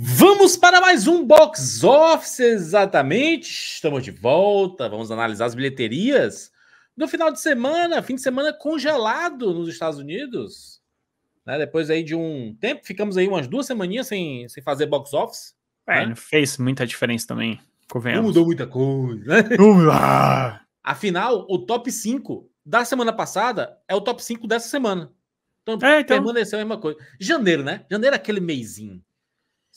Vamos para mais um box office, exatamente. Estamos de volta. Vamos analisar as bilheterias do final de semana, fim de semana congelado nos Estados Unidos. Né? Depois aí de um tempo, ficamos aí umas duas semaninhas sem, sem fazer box office. É, né? fez muita diferença também. Convenhamos. Não mudou muita coisa, né? Ah! Afinal, o top 5 da semana passada é o top 5 dessa semana. Então, é, então... permaneceu a mesma coisa. Janeiro, né? Janeiro é aquele meizinho.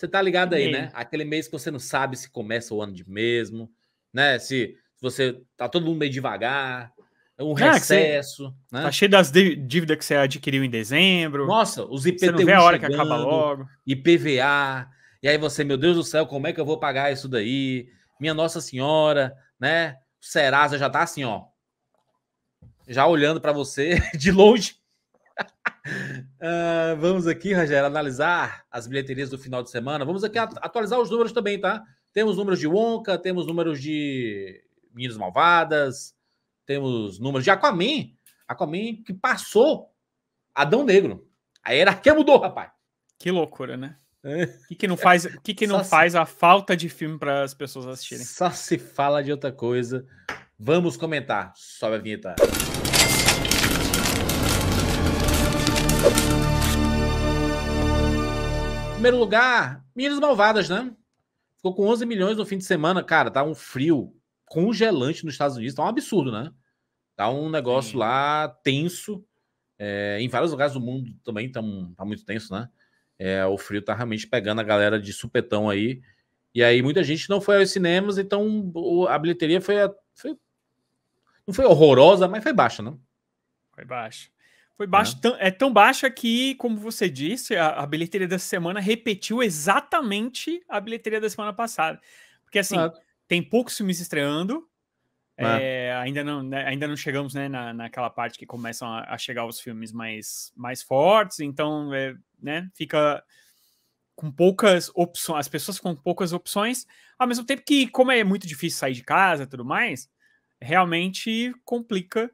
Você tá ligado aí, né? Sim. né? Aquele mês que você não sabe se começa o ano de mesmo, né? Se você tá todo mundo meio devagar, é um é, recesso. Você, né? Tá cheio das dívidas que você adquiriu em dezembro. Nossa, os IPTU. Você não vê a hora chegando, que acaba logo. IPVA. E aí você, meu Deus do céu, como é que eu vou pagar isso daí? Minha Nossa Senhora, né? Serasa já tá assim, ó. Já olhando para você de longe uh, vamos aqui, Rogério, analisar as bilheterias do final de semana. Vamos aqui atualizar os números também, tá? Temos números de Wonka, temos números de Meninas Malvadas, temos números de Aquaman. Aquaman que passou Adão Negro. A hierarquia mudou, rapaz. Que loucura, né? O é. que, que não faz, o que, que não faz se... a falta de filme para as pessoas assistirem? Só se fala de outra coisa. Vamos comentar. Sobe a vinheta. primeiro lugar, Meninas Malvadas, né? Ficou com 11 milhões no fim de semana. Cara, tá um frio congelante nos Estados Unidos. Tá um absurdo, né? Tá um negócio Sim. lá tenso. É, em vários lugares do mundo também tá, um, tá muito tenso, né? É, o frio tá realmente pegando a galera de supetão aí. E aí muita gente não foi aos cinemas, então a bilheteria foi, a, foi não foi horrorosa, mas foi baixa, né? Foi baixa. Foi baixo, é. Tão, é tão baixa que, como você disse, a, a, bilheteria dessa semana repetiu exatamente a bilheteria da semana passada. Porque, assim, é. tem poucos filmes estreando, é. Eh, ainda, não, né, ainda não chegamos né, na, naquela parte que começam a, a chegar os filmes mais, mais fortes, então é, né, fica com poucas opções, as pessoas com poucas opções, ao mesmo tempo que, como é muito difícil sair de casa e tudo mais, realmente complica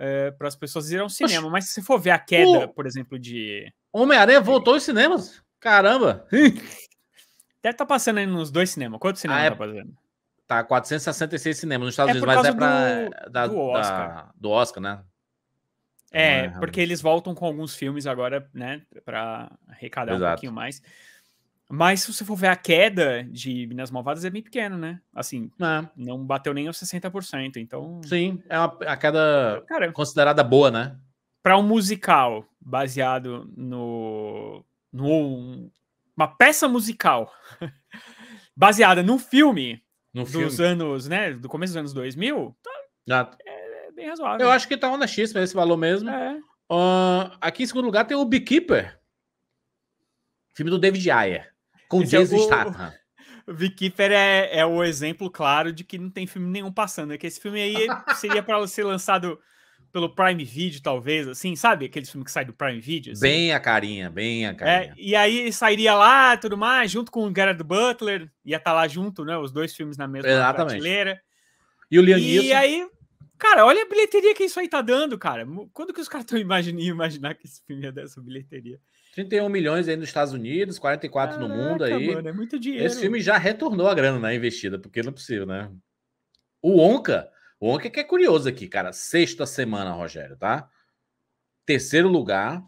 é, para as pessoas irem ao cinema. Mas se você for ver a queda, o... por exemplo, de. Homem-Aranha voltou aos cinemas? Caramba! Deve estar tá passando aí nos dois ah, cinemas. Quantos cinemas ah, é... tá passando? Tá, 466 cinemas nos é Estados é Unidos, mas é para do, da, do, Oscar. Da, do Oscar, né? É, é porque eles voltam com alguns filmes agora, né, para arrecadar Exato. um pouquinho mais. Mas se você for ver a queda de Minas Malvadas é bem pequena, né? Assim, é. não bateu nem aos 60%, então... Sim, é uma, a queda Cara, considerada boa, né? Para um musical baseado no... no uma peça musical baseada num filme no dos filme. anos, né? Do começo dos anos 2000, tá, é, é, bem razoável. Eu acho que tá honestíssimo esse valor mesmo. É. Uh, aqui em segundo lugar tem o Beekeeper. Filme do David Ayer. Com Esse é Jason é o... Statham. é, é o exemplo claro de que não tem filme nenhum passando. É que esse filme aí seria para ser lançado pelo Prime Video, talvez, assim, sabe? Aqueles filmes que sai do Prime Video. Assim. Bem a carinha, bem a é, carinha. É, e aí sairia lá tudo mais, junto com o Gerard Butler, ia estar tá lá junto, né? Os dois filmes na mesma Exatamente. prateleira. E o Leonisson. E aí Cara, olha a bilheteria que isso aí tá dando, cara. Quando que os caras estão imaginando imaginar que esse filme ia dar essa bilheteria? 31 milhões aí nos Estados Unidos, 44 Caraca, no mundo aí. Mano, é muito dinheiro. Esse filme já retornou a grana né, investida, porque não é possível, né? O Onca, o Onca que é curioso aqui, cara. Sexta semana, Rogério, tá? Terceiro lugar,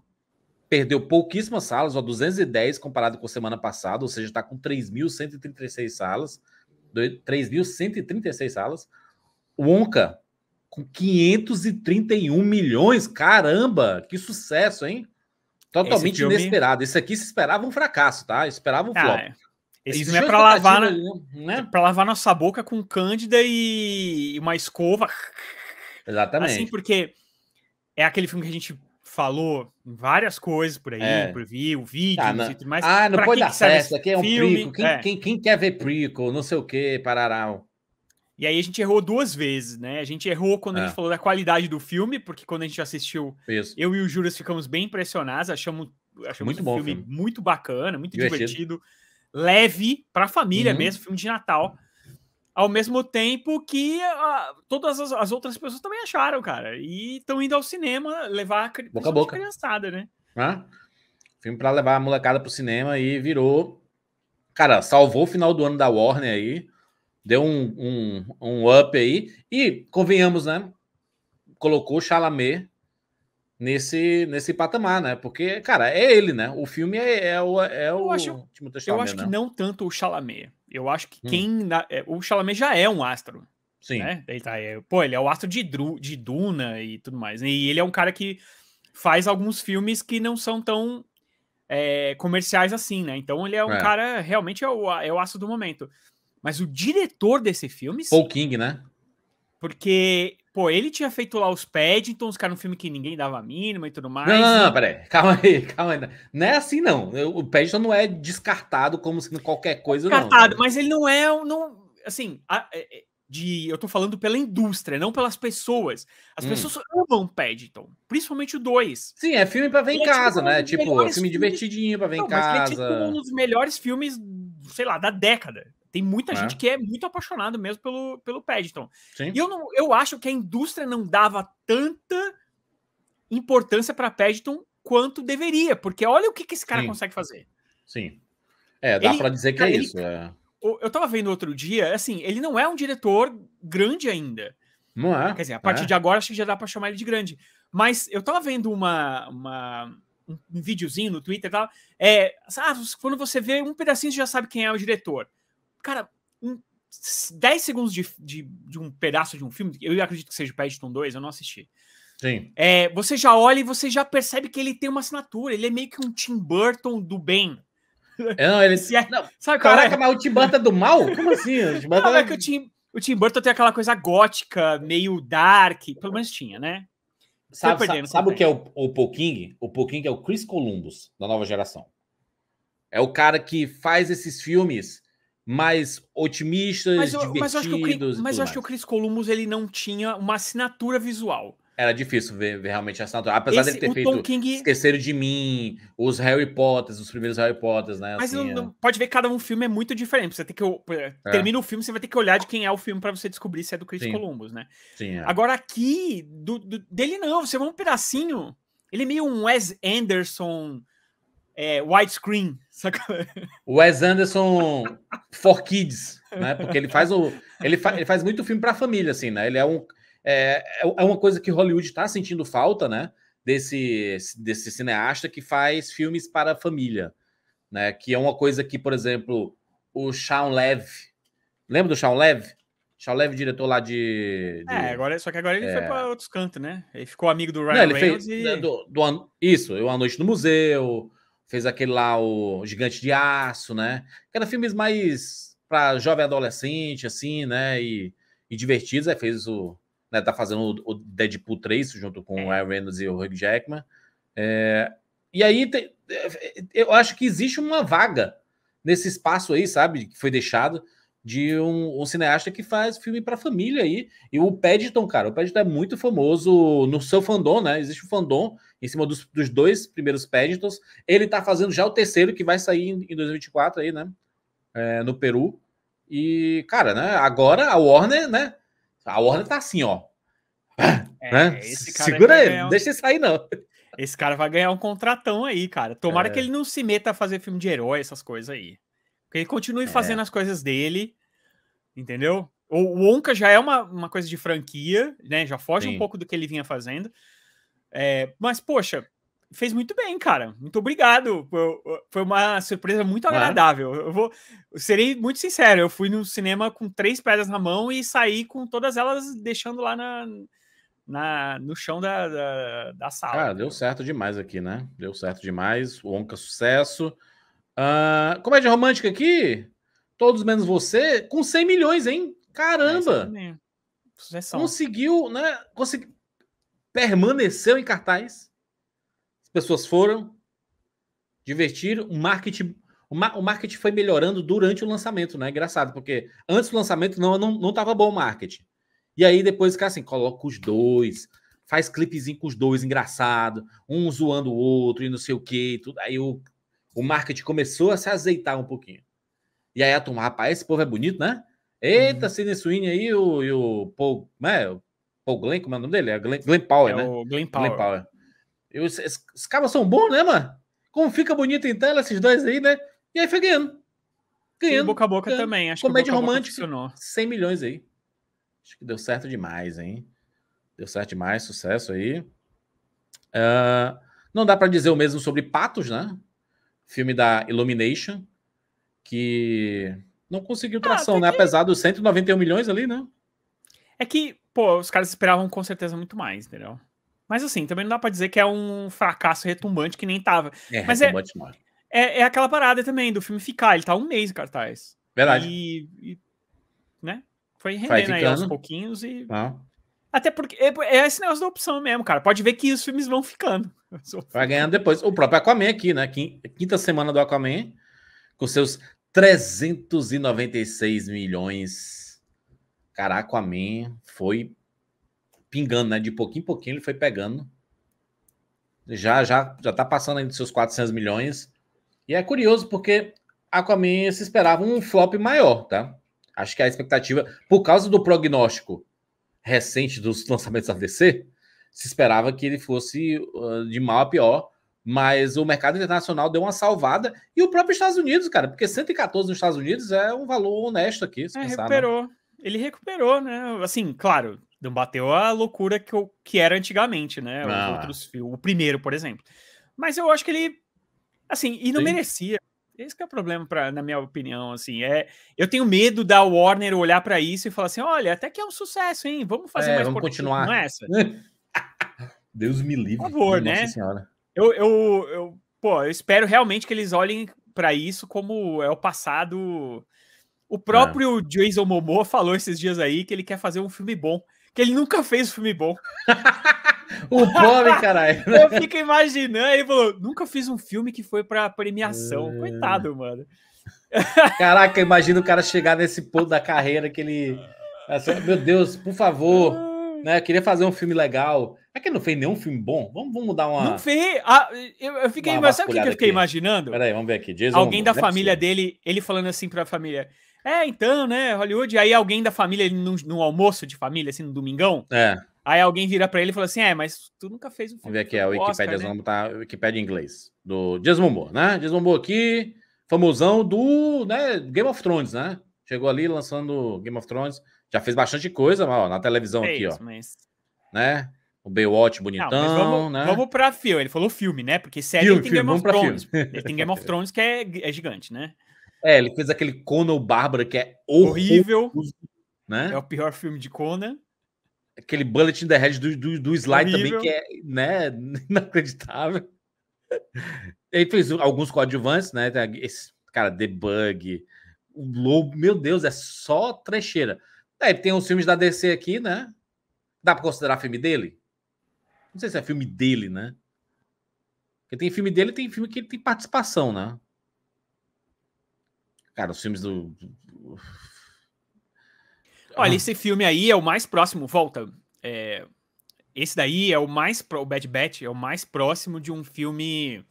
perdeu pouquíssimas salas, ó, 210 comparado com a semana passada, ou seja, tá com 3.136 salas. 3.136 salas. O Onca com 531 milhões. Caramba, que sucesso, hein? Totalmente esse filme... inesperado. Esse aqui se esperava um fracasso, tá? Esperava um ah, flop. É. Esse filme é para lavar, na... né? né? Para lavar nossa boca com cândida e uma escova. Exatamente. Assim, porque é aquele filme que a gente falou várias coisas por aí, é. por vir, o tá, vídeo, ah, não. e tudo mais. Ah, não pra pode dar festa, aqui é um filme, prequel. Quem, é. Quem, quem, quer ver prequel, não sei o que, parará. E aí a gente errou duas vezes, né? A gente errou quando é. a gente é. falou da qualidade do filme, porque quando a gente assistiu, Isso. eu e o Júlio ficamos bem impressionados, achamos, achamos muito um bom filme, filme, muito bacana, muito divertido, divertido leve para a família uhum. mesmo, filme de Natal. Ao mesmo tempo que ah, todas as, as, outras pessoas também acharam, cara. E estão indo ao cinema levar a boca a boca. criançada, né? filme para levar a molecada pro cinema e virou. Cara, salvou o final do ano da Warner aí deu um, um, um up aí. E, convenhamos, né? Colocou o Chalamet nesse, nesse patamar, né? Porque, cara, é ele, né? O filme é, é o. É o eu acho, eu acho que né? não tanto o Chalamet. Eu acho que hum. quem. É, o Chalamet já é um astro. Sim. Né? Ele tá, é, pô, ele é o astro de, Dru, de Duna e tudo mais. Né? E ele é um cara que faz alguns filmes que não são tão é, comerciais assim, né? Então ele é um é. cara, realmente é o, é o astro do momento. Mas o diretor desse filme. Paul sim. King, né? Porque, pô, ele tinha feito lá os os cara, no filme que ninguém dava a mínima e tudo mais. Não, não, não, né? peraí. Calma aí, calma aí. Não é assim, não. O Paddington não é descartado como sendo qualquer coisa, descartado, não. Descartado, né? mas ele não é. Não, assim, a, é, é, de, eu tô falando pela indústria, não pelas pessoas. As hum. pessoas amam Paddington, principalmente o 2. Sim, é filme para ver em casa, tipo, né? Um tipo, filme divertidinho para ver não, em casa. Ele é tipo um dos melhores filmes, sei lá, da década. Tem muita é. gente né? que é muito apaixonado mesmo pelo, pelo Paddington. Sim. E eu, não, eu acho que a indústria não dava tanta importância para Paddington quanto deveria, porque olha o que, que esse cara Sim. consegue fazer. Sim. É, dá para dizer que é ele, isso. É. Eu tava vendo outro dia, assim, ele não é um diretor grande ainda. Não é. Quer dizer, a partir é. de agora acho que já dá para chamar ele de grande. Mas eu tava vendo uma, uma um videozinho no Twitter e tal. É, ah, quando você vê um pedacinho, você já sabe quem é o diretor cara, em 10 segundos de, de, de, um pedaço de um filme, eu acredito que seja o Paddington 2, eu não assisti. Sim. É, você já olha e você já percebe que ele tem uma assinatura, ele é meio que um Tim Burton do bem. É, não, ele. É, não, sabe, caraca, cara? É? mas o Tim Burton é do mal? Como assim? O Tim Burton... Não, é, é que o Tim, o Tim Burton tem aquela coisa gótica, meio dark, pelo menos tinha, né? Sabe, sabe, sabe o que é o, o Paul King? O Paul King é o Chris Columbus da nova geração. É o cara que faz esses filmes mais otimistas, mas eu, divertidos. Mas eu acho que o, Chris, mas acho que o Chris Columbus ele não tinha uma assinatura visual. Era difícil ver, ver realmente a assinatura. Apesar Esse, de ter feito King... Esqueceram de Mim, os Harry Potter, os primeiros Harry Potter, né? Mas assim, não, é. pode ver que cada um filme é muito diferente. Você tem que. É. Termina o filme, você vai ter que olhar de quem é o filme para você descobrir se é do Chris Sim. Columbus, né? Sim, é. Agora aqui, do, do, dele não, você vê um pedacinho. Ele é meio um Wes Anderson é, widescreen. Wes Anderson for kids, né? Porque ele faz o. Ele, fa, ele faz muito filme para família, assim, né? Ele é um. É, é, é uma coisa que Hollywood está sentindo falta, né? Desse, desse cineasta que faz filmes para família, né? Que é uma coisa que, por exemplo, o Shawn Lev. Lembra do Shawn Lev? Shawn Lev, diretor lá de, de, É, agora, só que agora ele é... foi para outros cantos, né? Ele ficou amigo do Ryan Não, Reynolds fez, e... Né, do, do, isso, a Noite no Museu, Fez aquele lá, o Gigante de Aço, né? Que era filmes mais para jovem adolescente, assim, né? E, e divertidos. Aí fez o. Né, tá fazendo o Deadpool 3 junto com é. o Ryan Reynolds e o Hugh Jackman. É, e aí te, é, é, eu acho que existe uma vaga nesse espaço aí, sabe? Que foi deixado de um, um, cineasta que faz filme para família aí. E o Paddington, cara, o Paddington é muito famoso no seu fandom, né? Existe o um fandom em cima dos, dos dois primeiros Paddingtons. Ele está fazendo já o terceiro, que vai sair em, em 2024 aí, né? É, no Peru. E, cara, né? Agora a Warner, né? A Warner tá assim, ó. É, ah, né? Segura ele, deixa ele sair, não. Esse cara vai ganhar um contratão aí, cara. Tomara é. que ele não se meta a fazer filme de herói, essas coisas aí. Que ele continue é. fazendo as coisas dele, entendeu? O Wonka já é uma, uma coisa de franquia, né? Já foge Sim. um pouco do que ele vinha fazendo. É, mas, poxa, fez muito bem, cara. Muito obrigado. Foi uma surpresa muito agradável. Eu vou, eu serei muito sincero. Eu fui no cinema com três pedras na mão e saí com todas elas deixando lá na, na no chão da, da, da sala. Cara, ah, deu certo demais aqui, né? Deu certo demais. Onca, sucesso. Uh, comédia romântica aqui, todos menos você, com 100 milhões, hein? Caramba! É, Conseguiu, né? Consegui permaneceu em cartaz. As pessoas foram, divertiram. O marketing, o, ma o marketing foi melhorando durante o lançamento, né? Engraçado, porque antes do lançamento não não, não tava bom o marketing. E aí depois fica assim, coloca os dois, faz clipezinho com os dois, engraçado, um zoando o outro e não sei o que, tudo. Aí o, o marketing começou a se azeitar um pouquinho. E aí a turma, rapaz, esse povo é bonito, né? Eita, uhum. Sidney aí o, e o Paul, né? O Pô, Glenn, como é o nome dele? É Glenn, Glenn Power, é né? O Glenn Power. Glenn Power. Eu, esses, esses caras são bons, né, mano? Como fica bonito em tela esses dois aí, né? E aí foi ganhando. Ganhando. E boca a boca ganhando. também. Acho Comédia que romântica. 100 milhões aí. Acho que deu certo demais, hein? Deu certo demais, sucesso aí. Uh, não dá para dizer o mesmo sobre Patos, né? Filme da Illumination, que não conseguiu ah, tração, ah, né? Que... Apesar dos 191 milhões ali, né? É que pô, os caras esperavam com certeza muito mais, entendeu? Mas assim, também não dá para dizer que é um fracasso retumbante que nem tava. É, Mas é, é, é, aquela parada também do filme ficar, ele tá um mês em cartaz. Verdade. E, e né? Foi rendendo aí aos pouquinhos e. Ah. Até porque é, é esse negócio da opção mesmo, cara. Pode ver que os filmes vão ficando. Vai ganhando depois. O próprio Aquaman aqui, né? Quinta semana do Aquaman, com seus 396 milhões Caraca, a foi pingando, né? De pouquinho em pouquinho ele foi pegando. Já já já tá passando aí dos seus 400 milhões. E é curioso porque Aquaman se esperava um flop maior, tá? Acho que a expectativa, por causa do prognóstico recente dos lançamentos da DC, se esperava que ele fosse uh, de mal a pior, mas o mercado internacional deu uma salvada e o próprio Estados Unidos, cara, porque 114 nos Estados Unidos é um valor honesto aqui. Se é, pensar, né? recuperou. Né? ele recuperou, né? Assim, claro, não bateu a loucura que, que era antigamente, né? Ah. outros filmes, o primeiro, por exemplo. Mas eu acho que ele, assim, e não Sim. merecia. Esse é o problema, pra, na minha opinião, assim, é... Eu tenho medo da Warner olhar para isso e falar assim, olha, até que é um sucesso, hein? Vamos fazer é, mais vamos continuar. Não é essa. Deus me livre. Por favor, Nossa né? Senhora. Eu, eu, eu, pô, eu espero realmente que eles olhem para isso como é o passado o próprio é. Jason Momoa falou esses dias aí que ele quer fazer um filme bom, que ele nunca fez um filme bom. o pobre, caralho. Né? Eu fico imaginando, ele falou, nunca fiz um filme que foi para premiação. É. Coitado, mano. Caraca, imagina o cara chegar nesse ponto da carreira que ele assim, meu Deus, por favor, né? Eu queria fazer um filme legal. É que não fez nenhum filme bom. Vamos, vamos mudar uma. Não fez. Ah, eu, eu, fiquei. Mas sabe o que eu fiquei aqui. imaginando? Peraí, vamos ver aqui. Jason Alguém Momoa. da né? família dele, ele falando assim para a família: é, então, né, Hollywood. Aí alguém da família, no, no almoço de família, assim, no domingão. É. Aí alguém vira pra ele e fala assim: É, mas tu nunca fez um filme. Vamos ver aqui, a é Wikipédia, né? vamos botar tá, Wikipedia em inglês. Do Dias né? Dias aqui, famosão do né, Game of Thrones, né? Chegou ali lançando Game of Thrones. Já fez bastante coisa, ó, na televisão fez, é aqui, ó. Mas... Né? O Baywatch bonitão, Não, vamos, né? Vamos pra filme. Ele falou filme, né? Porque série filme, tem filme, Game of Thrones. Ele tem Game of Thrones que é, é gigante, né? É, ele fez aquele Conan o que é horrível. Né? É o pior filme de Conan. Aquele Bullet in the Head do, do, do Sly horrível. também, que é né, inacreditável. Ele fez alguns coadjuvantes, né? Esse, cara, Debug, o Lobo, meu Deus, é só trecheira. Aí é, tem os filmes da DC aqui, né? Dá pra considerar filme dele? Não sei se é filme dele, né? Porque tem filme dele tem filme que ele tem participação, né? Cara, os filmes do. Olha, esse filme aí é o mais próximo, volta. É, esse daí é o mais. Pro, o Bad Batch é o mais próximo de um filme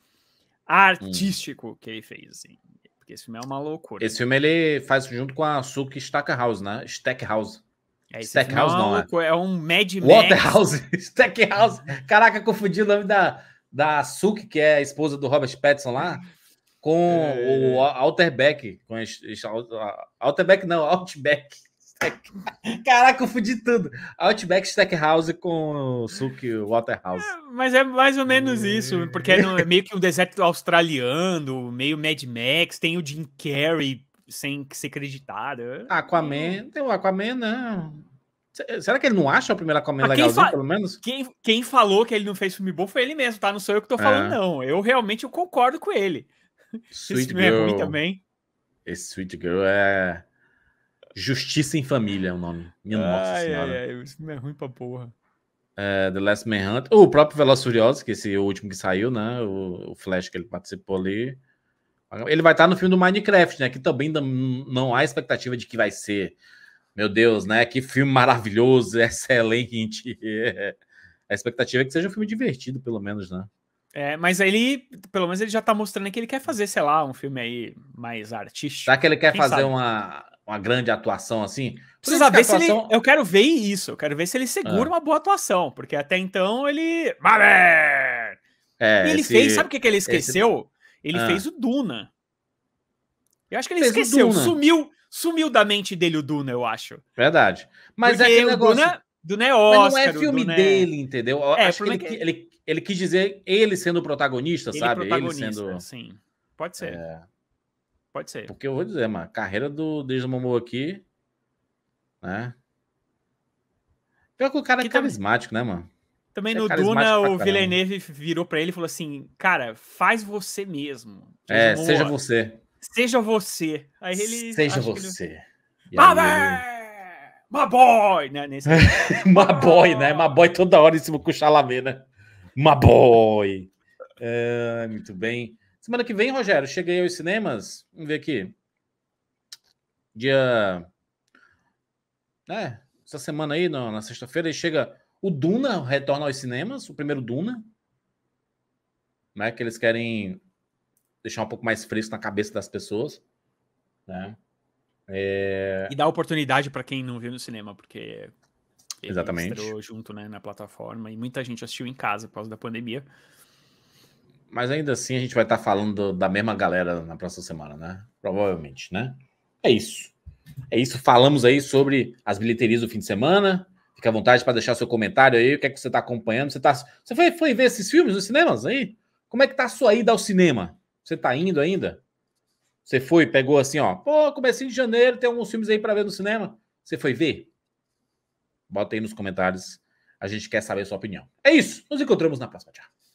artístico hum. que ele fez, assim. Porque esse filme é uma loucura. Esse né? filme ele faz junto com a Suki Stackhouse, né? Stackhouse. É, Stackhouse é não, não é. é um Mad Max. Waterhouse, Stackhouse. Caraca, confundi o nome da, da Suki, que é a esposa do Robert Pattinson lá com é... o é. Alterback. Com Alterback não, Outback. Caraca, eu confundi tudo. Outback Stackhouse com Suki Waterhouse. É, mas é mais ou menos isso, hum. porque é, meio que um deserto australiano, meio Mad Max, tem o Jim Carrey sem ser acreditado. É. Aquaman, hum. tem o Aquaman, não. Né? Será que ele não acha o primeiro Aquaman ah, legalzinho, pelo menos? Quem, quem falou que ele não fez filme bom foi ele mesmo, tá? Não sou eu que tô é. falando, é. não. Eu realmente eu concordo com ele. Sweet Esse Girl. é ruim também. Esse Sweet Girl é. Justiça em Família é o nome. Minha ai, nossa senhora. esse filme é ruim pra porra. É, The Last Man Hunt. oh, o próprio Velociraptor, que esse é o último que saiu, né? O, o, Flash que ele participou ali. Ele vai estar no filme do Minecraft, né? Que também não há expectativa de que vai ser. Meu Deus, né? Que filme maravilhoso, excelente. É, a expectativa é que seja um filme divertido, pelo menos, né? É, mas ele, pelo menos, ele já tá mostrando que ele quer fazer, sei lá, um filme aí mais artístico. Será que ele quer Quem fazer uma, uma grande atuação assim? Precisa ver atuação... se ele. Eu quero ver isso, eu quero ver se ele segura ah. uma boa atuação, porque até então ele. É, ele esse... fez, sabe o que, que ele esqueceu? Esse... Ele ah. fez o Duna. Eu acho que ele fez esqueceu, sumiu, sumiu da mente dele o Duna, eu acho. Verdade. Mas é porque é aquele negócio. Duna do né Oscar, Mas não é filme né... dele, entendeu? É, Acho que ele, é que ele, ele, quis dizer ele sendo o protagonista, ele sabe? Protagonista, ele sendo. Sim. Pode ser. É... Pode ser. Porque eu vou dizer, mano, carreira do Deus Momoa aqui, né? Pior que o cara é que é carismático, também... né, mano? Também é no é Duna, o Villeneuve virou para ele e falou assim: Cara, faz você mesmo. É, seja você. Seja você. Aí ele. Seja você. Ele... My boy! Né? Nesse... É, my boy, né? My boy toda hora em cima com o Chalamet, né? My boy! É, muito bem. Semana que vem, Rogério, cheguei aos cinemas. Vamos ver aqui. Dia. É, essa semana aí, na, sexta-feira, chega o Duna, retorna aos cinemas, o primeiro Duna. Né, que eles querem deixar um pouco mais fresco na cabeça das pessoas. Né? É... E dá oportunidade para quem não viu no cinema, porque ele Exatamente. estreou junto né, na plataforma e muita gente assistiu em casa por causa da pandemia. Mas ainda assim a gente vai estar tá falando da mesma galera na próxima semana, né? Provavelmente, né? É isso. É isso. Falamos aí sobre as bilheterias do fim de semana. Fica à vontade para deixar seu comentário aí. O que é que você está acompanhando? Você, tá... você foi, foi ver esses filmes nos cinemas aí? Como é que tá a sua ida ao cinema? Você está indo ainda? Você foi, pegou assim, ó. Pô, comecinho de janeiro, tem alguns filmes aí para ver no cinema. Você foi ver? Bota aí nos comentários. A gente quer saber a sua opinião. É isso. Nos encontramos na próxima. Tchau.